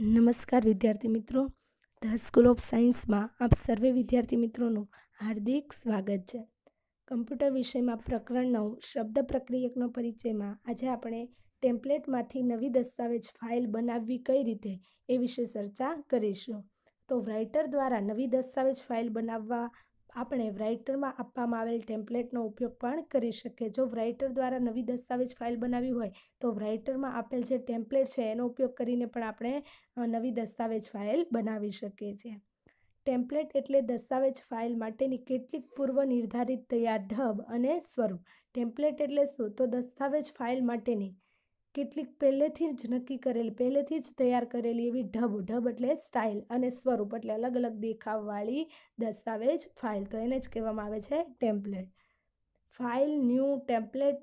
નમસ્કાર વિદ્યાર્થી મિત્રો ધ સ્કૂલ ઓફ સાયન્સમાં આપ સર્વે વિદ્યાર્થી મિત્રોનું હાર્દિક સ્વાગત છે કમ્પ્યુટર વિષયમાં પ્રકરણ નવ શબ્દ પ્રક્રિયકનો પરિચયમાં આજે આપણે ટેમ્પલેટમાંથી નવી દસ્તાવેજ ફાઇલ બનાવવી કઈ રીતે એ વિશે ચર્ચા કરીશું તો રાઇટર દ્વારા નવી દસ્તાવેજ ફાઇલ બનાવવા આપણે રાઇટરમાં આપવામાં આવેલ ટેમ્પલેટનો ઉપયોગ પણ કરી શકીએ જો રાઇટર દ્વારા નવી દસ્તાવેજ ફાઇલ બનાવી હોય તો રાઇટરમાં આપેલ જે ટેમ્પલેટ છે એનો ઉપયોગ કરીને પણ આપણે નવી દસ્તાવેજ ફાઇલ બનાવી શકીએ છીએ ટેમ્પલેટ એટલે દસ્તાવેજ ફાઇલ માટેની કેટલીક પૂર્વ નિર્ધારિત તૈયાર ઢબ અને સ્વરૂપ ટેમ્પલેટ એટલે શું તો દસ્તાવેજ ફાઇલ માટેની કેટલીક પહેલેથી જ નક્કી કરેલી પહેલેથી જ તૈયાર કરેલી એવી ઢબ ઢબ એટલે સ્ટાઇલ અને સ્વરૂપ એટલે અલગ અલગ દેખાવવાળી દસ્તાવેજ ફાઇલ તો એને જ કહેવામાં આવે છે template file new template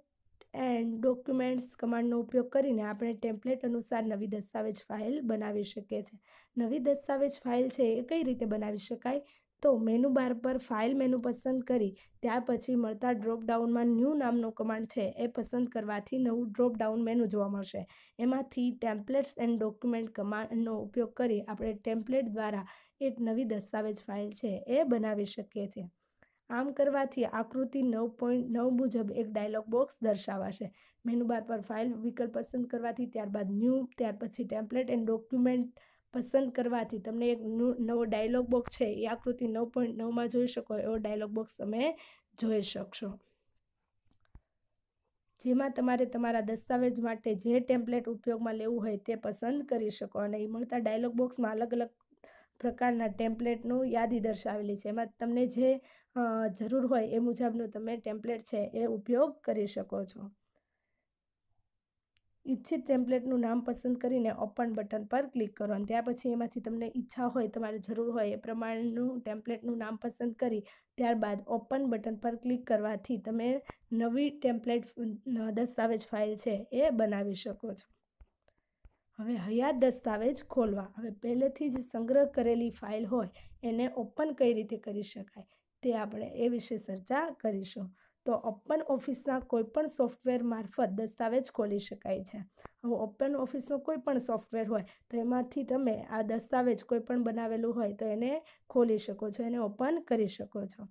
and documents કમાન્ડનો ઉપયોગ કરીને આપણે ટેમ્પલેટ અનુસાર નવી દસ્તાવેજ ફાઇલ બનાવી શકીએ છીએ નવી દસ્તાવેજ ફાઇલ છે એ કઈ રીતે બનાવી શકાય તો મેનુ બાર પર ફાઇલ મેનુ પસંદ કરી ત્યાર પછી મળતા ડ્રોપડાઉનમાં ન્યૂ નામનો કમાન્ડ છે એ પસંદ કરવાથી નવું ડ્રોપડાઉન મેનુ જોવા મળશે એમાંથી ટેમ્પલેટ્સ એન્ડ ડોક્યુમેન્ટ કમાન્ડનો ઉપયોગ કરી આપણે ટેમ્પલેટ દ્વારા એક નવી દસ્તાવેજ ફાઇલ છે એ બનાવી શકીએ છીએ આમ કરવાથી આકૃતિ નવ પોઈન્ટ નવ મુજબ એક ડાયલોગ બોક્સ દર્શાવાશે બાર પર ફાઇલ વિકલ્પ પસંદ કરવાથી ત્યારબાદ ન્યૂ ત્યાર પછી ટેમ્પલેટ એન્ડ ડોક્યુમેન્ટ પસંદ કરવાથી તમને એક નવો ડાયલોગ બોક્સ છે એ આકૃતિ નવ પોઈન્ટ નવમાં જોઈ શકો એવો ડાયલોગ બોક્સ તમે જોઈ શકશો જેમાં તમારે તમારા દસ્તાવેજ માટે જે ટેમ્પલેટ ઉપયોગમાં લેવું હોય તે પસંદ કરી શકો અને એ મળતા ડાયલોગ બોક્સમાં અલગ અલગ પ્રકારના ટેમ્પલેટનું યાદી દર્શાવેલી છે એમાં તમને જે જરૂર હોય એ મુજબનું તમે ટેમ્પલેટ છે એ ઉપયોગ કરી શકો છો ઈચ્છિત ટેમ્પલેટનું નામ પસંદ કરીને ઓપન બટન પર ક્લિક કરો અને ત્યાર પછી એમાંથી તમને ઈચ્છા હોય તમારે જરૂર હોય એ પ્રમાણેનું ટેમ્પલેટનું નામ પસંદ કરી ત્યારબાદ ઓપન બટન પર ક્લિક કરવાથી તમે નવી ટેમ્પલેટ દસ્તાવેજ ફાઇલ છે એ બનાવી શકો છો હવે હયાત દસ્તાવેજ ખોલવા હવે પહેલેથી જ સંગ્રહ કરેલી ફાઇલ હોય એને ઓપન કઈ રીતે કરી શકાય તે આપણે એ વિશે ચર્ચા કરીશું તો ઓપન ઓફિસના કોઈપણ સોફ્ટવેર મારફત દસ્તાવેજ ખોલી શકાય છે હવે ઓપન ઓફિસનો કોઈ પણ સોફ્ટવેર હોય તો એમાંથી તમે આ દસ્તાવેજ કોઈ પણ બનાવેલું હોય તો એને ખોલી શકો છો એને ઓપન કરી શકો છો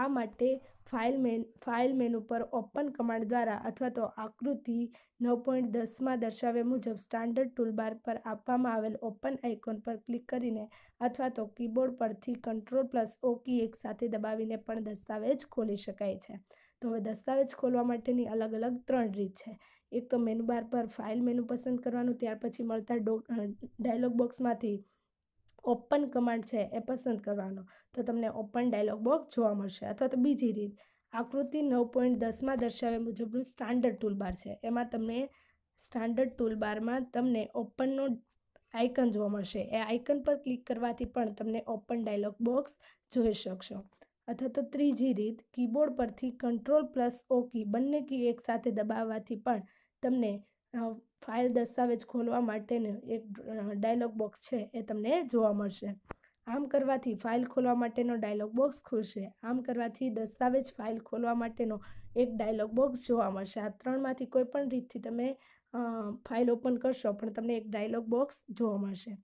આ માટે ફાઇલ મેન ફાઇલ મેન ઉપર ઓપન કમાન્ડ દ્વારા અથવા તો આકૃતિ નવ પોઈન્ટ દસમાં દર્શાવ્યા મુજબ સ્ટાન્ડર્ડ ટૂલબાર પર આપવામાં આવેલ ઓપન આઇકોન પર ક્લિક કરીને અથવા તો કીબોર્ડ પરથી કંટ્રોલ પ્લસ ઓ એક સાથે દબાવીને પણ દસ્તાવેજ ખોલી શકાય છે તો હવે દસ્તાવેજ ખોલવા માટેની અલગ અલગ ત્રણ રીત છે એક તો મેનુ બાર પર ફાઇલ મેનુ પસંદ કરવાનું ત્યાર પછી મળતા ડો ડાયલોગ બોક્સમાંથી ઓપન કમાન્ડ છે એ પસંદ કરવાનો તો તમને ઓપન ડાયલોગ બોક્સ જોવા મળશે અથવા તો બીજી રીત આકૃતિ નવ પોઈન્ટ દસમાં દર્શાવ્યા મુજબનું સ્ટાન્ડર્ડ ટૂલબાર છે એમાં તમને સ્ટાન્ડર્ડ ટૂલબારમાં તમને ઓપનનો આઇકન જોવા મળશે એ આઇકન પર ક્લિક કરવાથી પણ તમને ઓપન ડાયલોગ બોક્સ જોઈ શકશો અથવા તો ત્રીજી રીત કીબોર્ડ પરથી કંટ્રોલ પ્લસ ઓ કી બંને કી એકસાથે દબાવવાથી પણ તમને ફાઇલ દસ્તાવેજ ખોલવા માટેનો એક ડાયલોગ બોક્સ છે એ તમને જોવા મળશે આમ કરવાથી ફાઇલ ખોલવા માટેનો ડાયલોગ બોક્સ ખુલશે આમ કરવાથી દસ્તાવેજ ફાઇલ ખોલવા માટેનો એક ડાયલોગ બોક્સ જોવા મળશે આ ત્રણમાંથી કોઈ પણ રીતથી તમે ફાઇલ ઓપન કરશો પણ તમને એક ડાયલોગ બોક્સ જોવા મળશે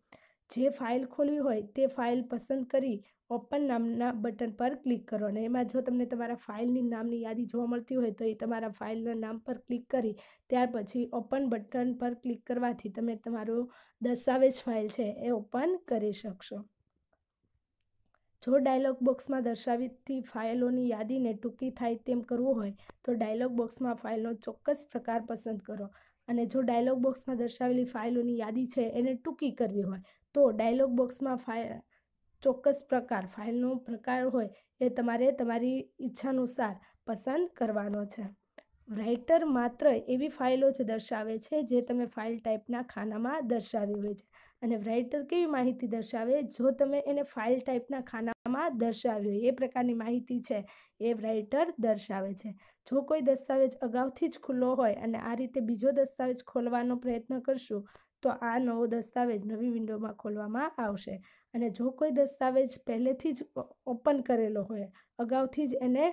જે ફાઇલ ખોલવી હોય તે ફાઇલ પસંદ કરી ઓપન નામના બટન પર ક્લિક કરો અને એમાં જો તમને તમારા ફાઇલની નામની યાદી જોવા મળતી હોય તો એ તમારા ફાઇલના નામ પર ક્લિક કરી ત્યાર પછી ઓપન બટન પર ક્લિક કરવાથી તમે તમારું દસ્તાવેજ ફાઇલ છે એ ઓપન કરી શકશો જો ડાયલોગ બોક્સમાં દર્શાવીતી ફાઇલોની યાદીને ટૂંકી થાય તેમ કરવું હોય તો ડાયલોગ બોક્સમાં ફાઇલનો ચોક્કસ પ્રકાર પસંદ કરો અને જો ડાયલોગ બોક્સમાં દર્શાવેલી ફાઇલોની યાદી છે એને ટૂંકી કરવી હોય તો ડાયલોગ બોક્સમાં ફાઇલ ચોક્કસ પ્રકાર ફાઇલનો પ્રકાર હોય એ તમારે તમારી ઈચ્છાનુસાર પસંદ કરવાનો છે રાઇટર માત્ર એવી ફાઇલો જ દર્શાવે છે જે તમે ફાઇલ ટાઈપના ખાનામાં દર્શાવી હોય છે અને રાઇટર કેવી માહિતી દર્શાવે જો તમે એને ફાઇલ ટાઈપના ખાનામાં દર્શાવી હોય એ પ્રકારની માહિતી છે એ રાઇટર દર્શાવે છે જો કોઈ દસ્તાવેજ અગાઉથી જ ખુલ્લો હોય અને આ રીતે બીજો દસ્તાવેજ ખોલવાનો પ્રયત્ન કરશું તો આ નવો દસ્તાવેજ નવી વિન્ડોમાં ખોલવામાં આવશે અને જો કોઈ દસ્તાવેજ પહેલેથી જ ઓપન કરેલો હોય અગાઉથી જ એને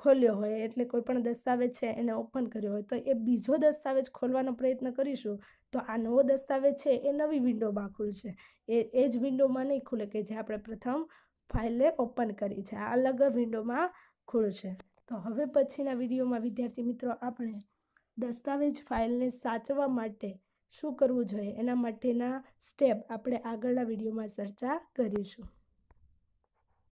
ખોલ્યો હોય એટલે કોઈ પણ દસ્તાવેજ છે એને ઓપન કર્યો હોય તો એ બીજો દસ્તાવેજ ખોલવાનો પ્રયત્ન કરીશું તો આ નવો દસ્તાવેજ છે એ નવી વિન્ડોમાં ખુલશે એ એ જ વિન્ડોમાં નહીં ખુલે કે જે આપણે પ્રથમ ફાઇલે ઓપન કરી છે આ અલગ વિન્ડોમાં ખુલશે તો હવે પછીના વિડીયોમાં વિદ્યાર્થી મિત્રો આપણે દસ્તાવેજ ફાઇલને સાચવા માટે શું કરવું જોઈએ એના માટેના સ્ટેપ આપણે આગળના વિડીયોમાં ચર્ચા કરીશું